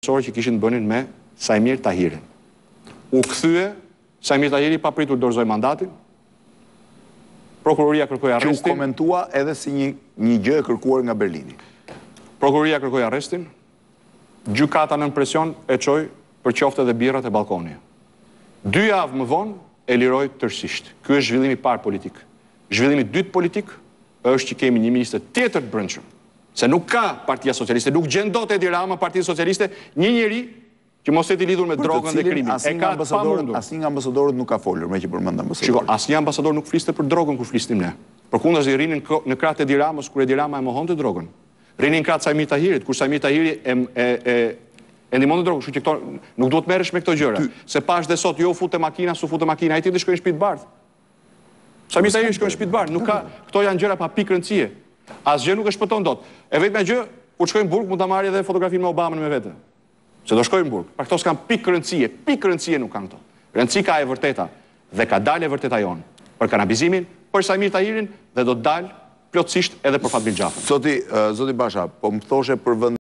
që kishin të bënin me Sajmir Tahirin. U këthyë, Sajmir Tahiri pa pritur të dorëzoj mandatin, Prokuroria kërkoj arrestin... Që u komentua edhe si një gjë e kërkuar nga Berlini. Prokuroria kërkoj arrestin, gjukata në presion e qoj për qofte dhe birat e balkonje. Dy javë më vonë e liroj tërsisht. Kjo është zhvillimi par politik. Zhvillimi dytë politik është që kemi një ministë tjetër të brëndshëm, se nuk ka Partia Socialiste, nuk gjendot e dirama Partia Socialiste, një njëri që mos e ti lidhur me drogën dhe krimin. E ka pa mundur. Asin nga ambasadorët nuk ka folur, me që përmënd ambasadorët. Qiko, asin ambasador nuk fliste për drogën kër flistim ne. Për kundas i rinin në kratë e Ramës, kër e dirama e mohon të drogën. Rinin kratë Sajmi Tahirit, kër Sajmi Tahirit e... E ndimon të drogë, që këto nuk duhet meresh me këto gjëra. Se pash dhe sot, jo fute makina, su fute makina, e ti të shkojnë shpit bardhë. Po shkojnë nuk ka, këto janë gjëra pa pikë asgjë nuk e shpëton dot. E me gjë, kur shkojmë në burg mund ta marrë edhe fotografinë me Obama me vete. Se do shkojmë në burg. Pra këto s'kan pikë rëndësie, pikë rëndësie nuk kanë këto. Rëndësi ka e vërteta dhe ka dalë e vërteta jonë. Për kanabizimin, për Samir Tahirin dhe do dalë plotësisht edhe për Fatmir Gjafën. Zoti, eh, Zoti Basha, po më thoshe për